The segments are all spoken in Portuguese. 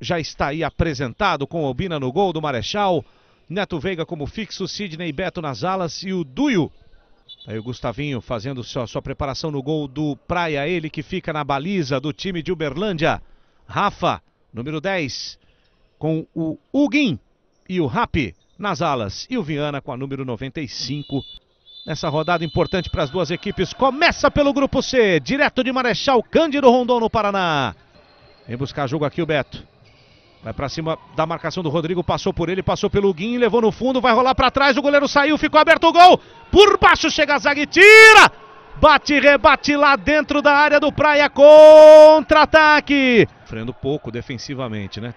já está aí apresentado com Albina no gol do Marechal, Neto Veiga como fixo, Sidney Beto nas alas e o Duio. Aí o Gustavinho fazendo sua, sua preparação no gol do Praia, ele que fica na baliza do time de Uberlândia. Rafa, número 10, com o Huguin e o Rapi nas alas e o Viana com a número 95. Nessa rodada importante para as duas equipes, começa pelo grupo C, direto de Marechal Cândido Rondon no Paraná. Vem buscar jogo aqui o Beto. Vai para cima da marcação do Rodrigo, passou por ele, passou pelo Guinho, levou no fundo, vai rolar para trás, o goleiro saiu, ficou aberto o gol. Por baixo chega a zaga e tira! Bate, rebate lá dentro da área do Praia, contra-ataque! Frendo pouco defensivamente, né?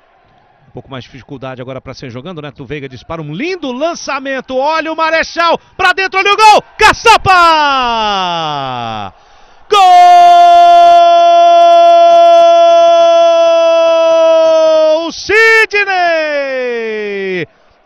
Um pouco mais de dificuldade agora para ser jogando, né? Tu Veiga dispara um lindo lançamento, olha o Marechal, para dentro, olha o gol! Caçapa! Gol!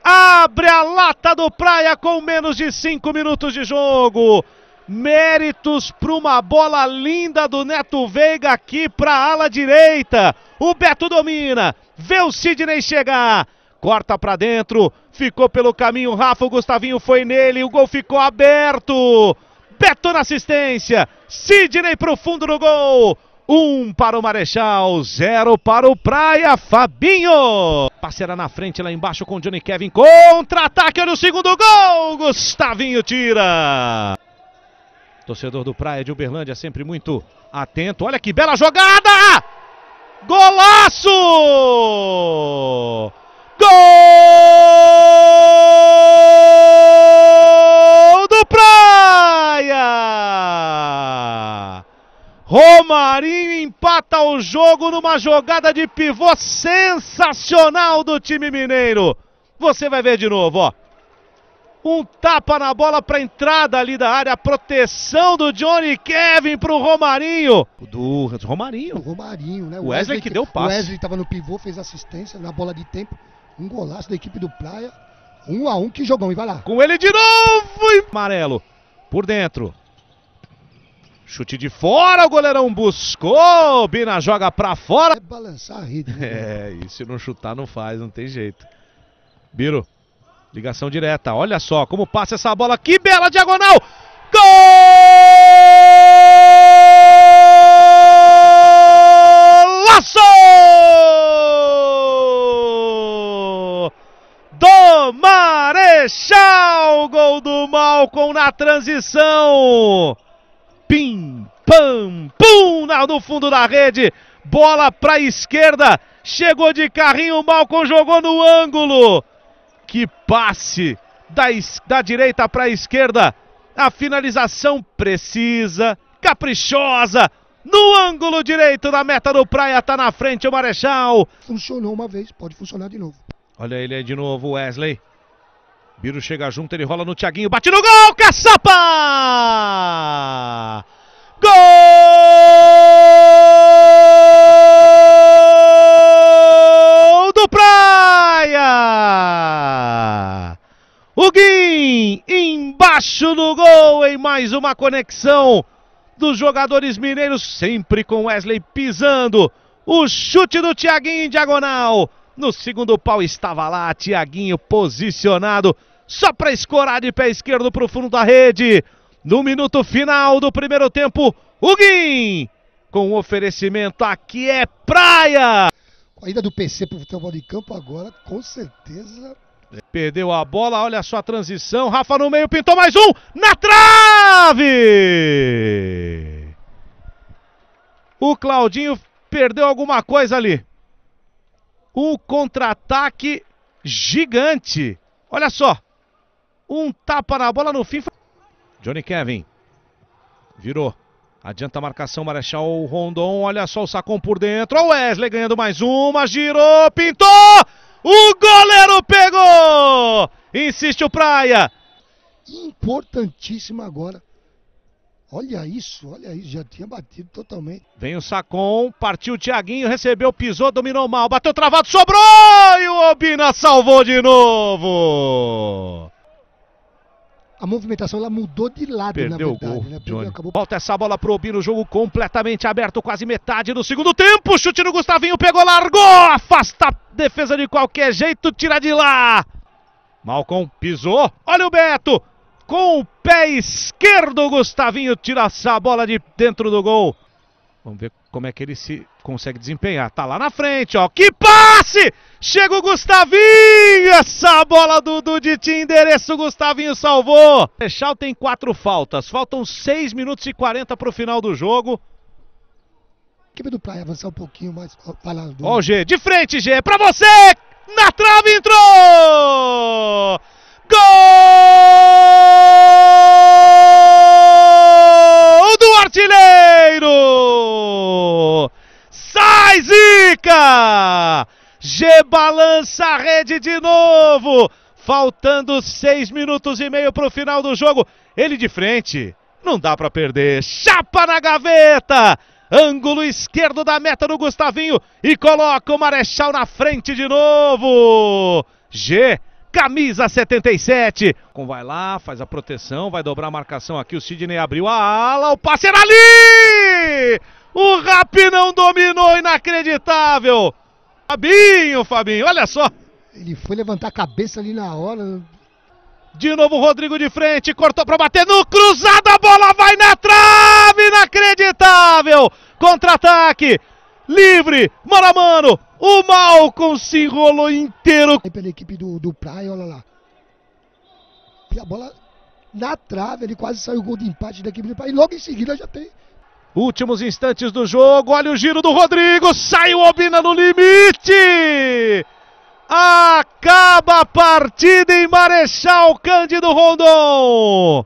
abre a lata do Praia com menos de 5 minutos de jogo. Méritos para uma bola linda do Neto Veiga aqui para a ala direita. O Beto domina, vê o Sidney chegar, corta para dentro, ficou pelo caminho. Rafa, o Gustavinho foi nele, o gol ficou aberto. Beto na assistência, Sidney para o fundo do gol. Um para o Marechal, zero para o Praia, Fabinho. Parceira na frente, lá embaixo com Johnny Kevin. Contra-ataque, olha o segundo gol. Gustavinho tira. Torcedor do Praia de Uberlândia sempre muito atento. Olha que bela jogada! Romarinho empata o jogo numa jogada de pivô sensacional do time mineiro. Você vai ver de novo, ó. Um tapa na bola para entrada ali da área, proteção do Johnny Kevin para o Romarinho. Do Romarinho. O Romarinho, né? O Wesley, Wesley que deu passe. O Wesley estava no pivô, fez assistência na bola de tempo. Um golaço da equipe do Praia. Um a um, que jogão, e vai lá. Com ele de novo, e... amarelo. Por dentro, Chute de fora, o goleirão buscou. Bina joga pra fora. É balançar a rede. Né? É, e se não chutar, não faz, não tem jeito. Biro, ligação direta. Olha só como passa essa bola. Que bela diagonal! Golaço! Do Marechal! Gol do Malcom na transição. Pim, pam, pum, no fundo da rede. Bola para a esquerda. Chegou de carrinho, Malcom jogou no ângulo. Que passe da, da direita para a esquerda. A finalização precisa, caprichosa. No ângulo direito da meta do Praia, tá na frente o Marechal. Funcionou uma vez, pode funcionar de novo. Olha ele aí de novo, Wesley. Biro chega junto, ele rola no Thiaguinho, bate no gol, caçapa! Gol do Praia! O Guim embaixo do gol em mais uma conexão dos jogadores mineiros, sempre com Wesley pisando. O chute do Thiaguinho em diagonal. No segundo pau estava lá, Tiaguinho posicionado, só para escorar de pé esquerdo para o fundo da rede. No minuto final do primeiro tempo, o Guim, com o oferecimento aqui é praia. A ida do PC para o futebol de campo agora, com certeza. Perdeu a bola, olha só a transição. Rafa no meio, pintou mais um, na trave! O Claudinho perdeu alguma coisa ali um contra-ataque gigante. Olha só. Um tapa na bola no fim. Johnny Kevin. Virou. Adianta a marcação, Marechal Rondon. Olha só o sacão por dentro. O Wesley ganhando mais uma. Girou, pintou. O goleiro pegou. Insiste o Praia. Importantíssimo agora Olha isso, olha isso, já tinha batido totalmente. Vem o Sacon, partiu o Thiaguinho, recebeu, pisou, dominou mal, bateu travado, sobrou e o Albina salvou de novo. A movimentação ela mudou de lado, Perdeu na verdade. O gol, né? Perdeu, acabou... Volta essa bola pro Albino, jogo completamente aberto, quase metade do segundo tempo. Chute no Gustavinho, pegou, largou, afasta a defesa de qualquer jeito, tira de lá. Malcom pisou, olha o Beto, com o pé esquerdo, Gustavinho tira essa bola de dentro do gol. Vamos ver como é que ele se consegue desempenhar. Tá lá na frente, ó. Que passe! Chega o Gustavinho! Essa bola do Dudu de endereço, o Gustavinho salvou. Fechal tem quatro faltas. Faltam seis minutos e quarenta para o final do jogo. equipe do Praia avançar um pouquinho mais. Ó, o G. De frente, G. para pra você! Na trave entrou! Gol! artilheiro! Sai, Zica! G balança a rede de novo! Faltando seis minutos e meio para o final do jogo. Ele de frente, não dá para perder. Chapa na gaveta! Ângulo esquerdo da meta do Gustavinho e coloca o Marechal na frente de novo. G camisa 77. Com vai lá, faz a proteção, vai dobrar a marcação aqui. O Sidney abriu a ala, o passe era ali! O rap não dominou, inacreditável! Fabinho, Fabinho, olha só! Ele foi levantar a cabeça ali na hora. De novo o Rodrigo de frente, cortou para bater no cruzado, a bola vai na trave, inacreditável! Contra-ataque, livre, mano a mano, o Malcom se enrolou inteiro. Pela equipe do, do Praia, olha lá. E a bola na trave, ele quase saiu o gol de empate da equipe do Praia. E logo em seguida já tem. Últimos instantes do jogo, olha o giro do Rodrigo, sai o Albina no limite! Acaba a partida em Marechal Cândido Rondon!